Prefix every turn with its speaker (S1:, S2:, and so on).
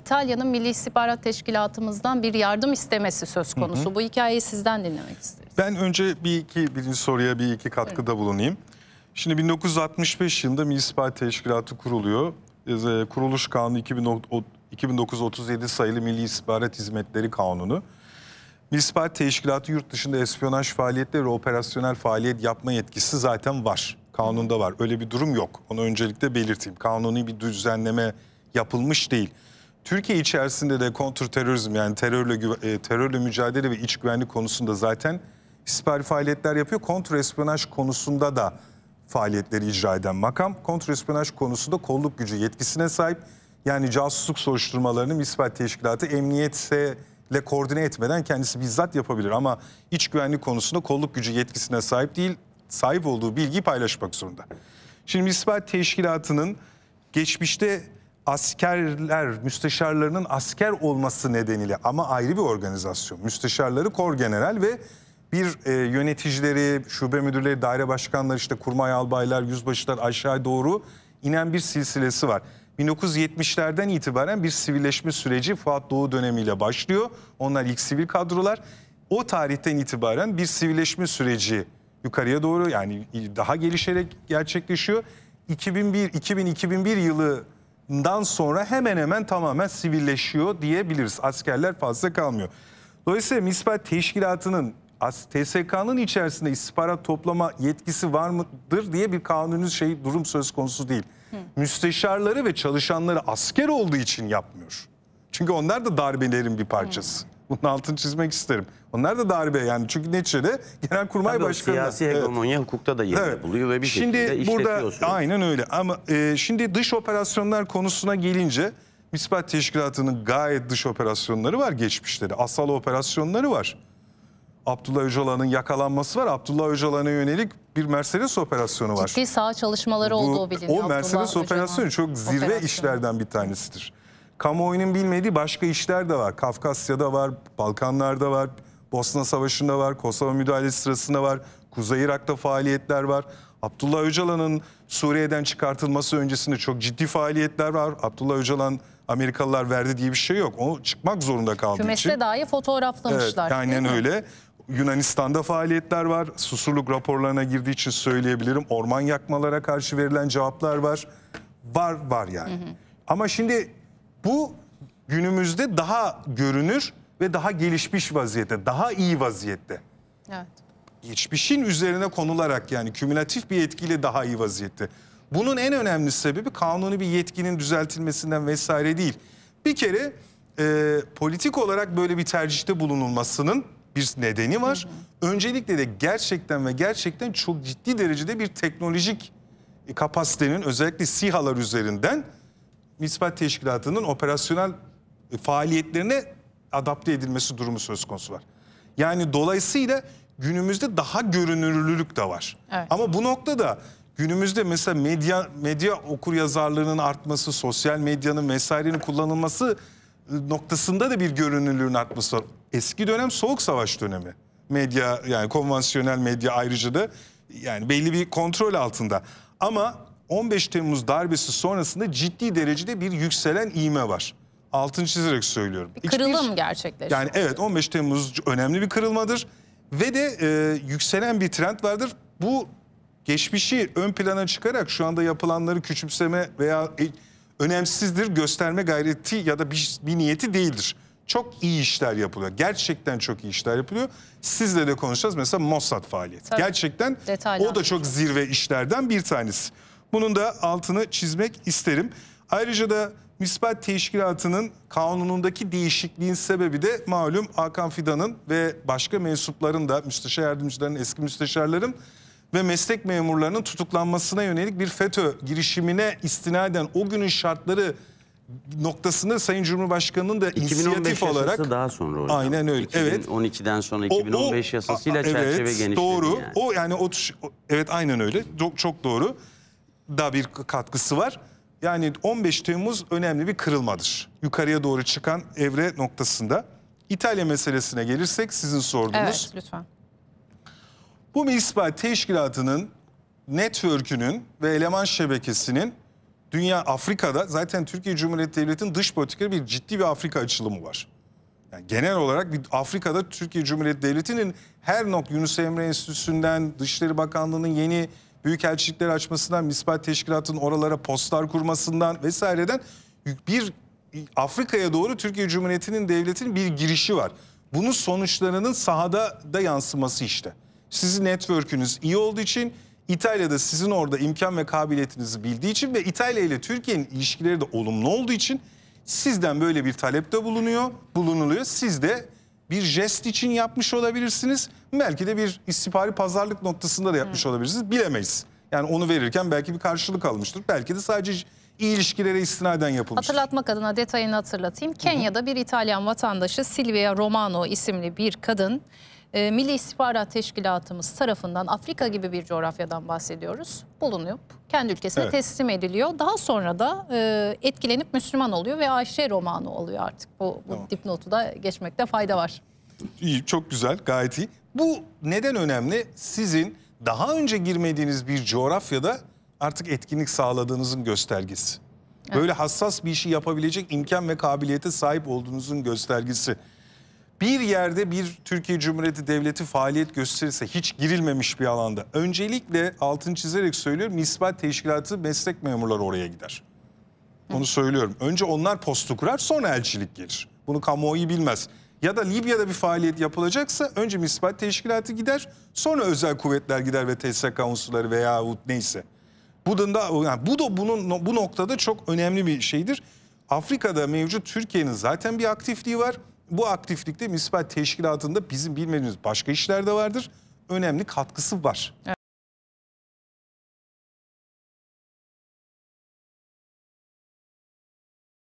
S1: İtalya'nın Milli İstihbarat Teşkilatımızdan bir yardım istemesi söz konusu. Hı hı. Bu hikayeyi sizden dinlemek isteriz. Ben önce bir iki birinci soruya bir iki katkıda evet. bulunayım. Şimdi 1965 yılında Milli İstihbarat Teşkilatı kuruluyor. E, kuruluş Kanunu 2937 sayılı Milli İstihbarat Hizmetleri Kanunu. Milli İstihbarat Teşkilatı yurt dışında espionaj faaliyetleri ve operasyonel faaliyet yapma yetkisi zaten var. Kanunda var. Öyle bir durum yok. Onu öncelikle belirteyim. Kanuni bir düzenleme yapılmış değil. Türkiye içerisinde de kontrterörizm yani terörle e, terörle mücadele ve iç güvenlik konusunda zaten istihbari faaliyetler yapıyor. Kontrespionaj konusunda da faaliyetleri icra eden makam kontrespionaj konusunda kolluk gücü yetkisine sahip. Yani casusluk soruşturmalarını misbet teşkilatı emniyetse koordine etmeden kendisi bizzat yapabilir ama iç güvenlik konusunda kolluk gücü yetkisine sahip değil, sahip olduğu bilgiyi paylaşmak zorunda. Şimdi misbet teşkilatının geçmişte askerler, müsteşarlarının asker olması nedeniyle ama ayrı bir organizasyon. Müsteşarları kor general ve bir e, yöneticileri, şube müdürleri, daire başkanları işte kurmay albaylar, yüzbaşılar aşağı doğru inen bir silsilesi var. 1970'lerden itibaren bir sivilleşme süreci Fuat Doğu dönemiyle başlıyor. Onlar ilk sivil kadrolar. O tarihten itibaren bir sivilleşme süreci yukarıya doğru yani daha gelişerek gerçekleşiyor. 2001 2000 2001 yılı dan sonra hemen hemen tamamen sivilleşiyor diyebiliriz. Askerler fazla kalmıyor. Dolayısıyla misbah teşkilatının TSK'nın içerisinde istihbarat toplama yetkisi var mıdır diye bir kanunun şey durum söz konusu değil. Hı. Müsteşarları ve çalışanları asker olduğu için yapmıyor. Çünkü onlar da darbelerin bir parçası. Hı. Bunun altını çizmek isterim. Onlar da darbe yani. Çünkü neticede Genelkurmay Tabii Başkanı... Siyasi hegemonya evet. hukukta da yerine evet. buluyor ve bir şimdi şekilde burada, Aynen öyle ama e, şimdi dış operasyonlar konusuna gelince misbat teşkilatının gayet dış operasyonları var geçmişleri. Asal operasyonları var. Abdullah Öcalan'ın yakalanması var. Abdullah Öcalan'a yönelik bir Mercedes operasyonu var. Ciddi sağ çalışmaları Bu, olduğu biliniyor. O Mercedes operasyonu Öcalan. çok zirve operasyonu. işlerden bir tanesidir kamuoyunun bilmediği başka işler de var. Kafkasya'da var, Balkanlar'da var, Bosna Savaşı'nda var, Kosova müdahalesi sırasında var, Kuzey Irak'ta faaliyetler var. Abdullah Öcalan'ın Suriye'den çıkartılması öncesinde çok ciddi faaliyetler var. Abdullah Öcalan Amerikalılar verdi diye bir şey yok. O çıkmak zorunda kaldığı Kümeste için. Kümeste dahi fotoğraflamışlar. Evet, aynen öyle. Yunanistan'da faaliyetler var. Susurluk raporlarına girdiği için söyleyebilirim. Orman yakmalara karşı verilen cevaplar var. Var var yani. Hı hı. Ama şimdi bu günümüzde daha görünür ve daha gelişmiş vaziyette, daha iyi vaziyette. Evet. Geçmişin üzerine konularak yani kümülatif bir etkiyle daha iyi vaziyette. Bunun en önemli sebebi kanuni bir yetkinin düzeltilmesinden vesaire değil. Bir kere e, politik olarak böyle bir tercihte bulunulmasının bir nedeni var. Hı hı. Öncelikle de gerçekten ve gerçekten çok ciddi derecede bir teknolojik kapasitenin özellikle SİHA'lar üzerinden Misbah Teşkilatı'nın operasyonel e, faaliyetlerine adapte edilmesi durumu söz konusu var. Yani dolayısıyla günümüzde daha görünürlülük de var. Evet. Ama bu noktada günümüzde mesela medya medya okur yazarlığının artması, sosyal medyanın vesairenin kullanılması e, noktasında da bir görünürlüğün artması var. Eski dönem soğuk savaş dönemi. Medya yani konvansiyonel medya ayrıca da yani belli bir kontrol altında. Ama 15 Temmuz darbesi sonrasında ciddi derecede bir yükselen iğme var. Altın çizerek söylüyorum. Bir kırılım Hiçbir, gerçekleşti. Yani evet 15 Temmuz önemli bir kırılmadır ve de e, yükselen bir trend vardır. Bu geçmişi ön plana çıkarak şu anda yapılanları küçümseme veya e, önemsizdir gösterme gayreti ya da bir, bir niyeti değildir. Çok iyi işler yapılıyor. Gerçekten çok iyi işler yapılıyor. Sizle de konuşacağız. Mesela Mossad faaliyeti. Tabii. Gerçekten Detaylı o da çok zirve işlerden bir tanesi. Bunun da altını çizmek isterim. Ayrıca da misbat teşkilatının kanunundaki değişikliğin sebebi de malum Hakan Fidan'ın ve başka mensupların da müsteşar yardımcıların, eski müsteşarların ve meslek memurlarının tutuklanmasına yönelik bir FETÖ girişimine istinaden o günün şartları noktasında Sayın Cumhurbaşkanı'nın da inisiyatif olarak daha sonra hocam. Aynen öyle. 2012'den evet. 2012'den sonra 2015 o, o, yasasıyla a, evet, çerçeve genişledi. Doğru. Yani. O yani o evet aynen öyle. Çok çok doğru da bir katkısı var. Yani 15 Temmuz önemli bir kırılmadır. Yukarıya doğru çıkan evre noktasında. İtalya meselesine gelirsek sizin sordunuz. Evet lütfen. Bu misbah teşkilatının network'ünün ve eleman şebekesinin dünya Afrika'da zaten Türkiye Cumhuriyeti Devleti'nin dış politikada bir ciddi bir Afrika açılımı var. Yani genel olarak bir Afrika'da Türkiye Cumhuriyeti Devleti'nin her nok Yunus Emre Enstitüsü'nden, Dışişleri Bakanlığı'nın yeni büyükelçilikler açmasından, misbah teşkilatının oralara postlar kurmasından vesaireden bir Afrika'ya doğru Türkiye Cumhuriyeti'nin devletinin bir girişi var. Bunun sonuçlarının sahada da yansıması işte. Sizin network'ünüz iyi olduğu için İtalya'da sizin orada imkan ve kabiliyetinizi bildiği için ve İtalya ile Türkiye'nin ilişkileri de olumlu olduğu için sizden böyle bir talepte bulunuyor, bulunuluyor. Siz de bir jest için yapmış olabilirsiniz. Belki de bir istihbari pazarlık noktasında da yapmış olabilirsiniz. Bilemeyiz. Yani onu verirken belki bir karşılık almıştır. Belki de sadece iyi ilişkilere istinaden yapılmış. Hatırlatmak adına detayını hatırlatayım. Kenya'da bir İtalyan vatandaşı Silvia Romano isimli bir kadın e, Milli İstihbarat Teşkilatımız tarafından Afrika gibi bir coğrafyadan bahsediyoruz. Bulunup kendi ülkesine evet. teslim ediliyor. Daha sonra da e, etkilenip Müslüman oluyor ve Ayşe romanı oluyor artık. Bu, bu tamam. dipnotu da geçmekte fayda var. İyi, çok güzel, gayet iyi. Bu neden önemli? Sizin daha önce girmediğiniz bir coğrafyada artık etkinlik sağladığınızın göstergesi. Evet. Böyle hassas bir işi yapabilecek imkan ve kabiliyete sahip olduğunuzun göstergesi bir yerde bir Türkiye Cumhuriyeti Devleti faaliyet gösterirse hiç girilmemiş bir alanda öncelikle altın çizerek söylüyorum ispat teşkilatı meslek memurları oraya gider. Onu söylüyorum. Önce onlar postu kurar sonra elçilik gelir. Bunu kamuoyu bilmez. Ya da Libya'da bir faaliyet yapılacaksa önce misbat teşkilatı gider sonra özel kuvvetler gider ve TSK unsurları veya neyse. Bu da, yani bu da bunun, bu noktada çok önemli bir şeydir. Afrika'da mevcut Türkiye'nin zaten bir aktifliği var bu aktiflikte müspet teşkilatında bizim bilmediğimiz başka işler de vardır. Önemli katkısı var. Evet.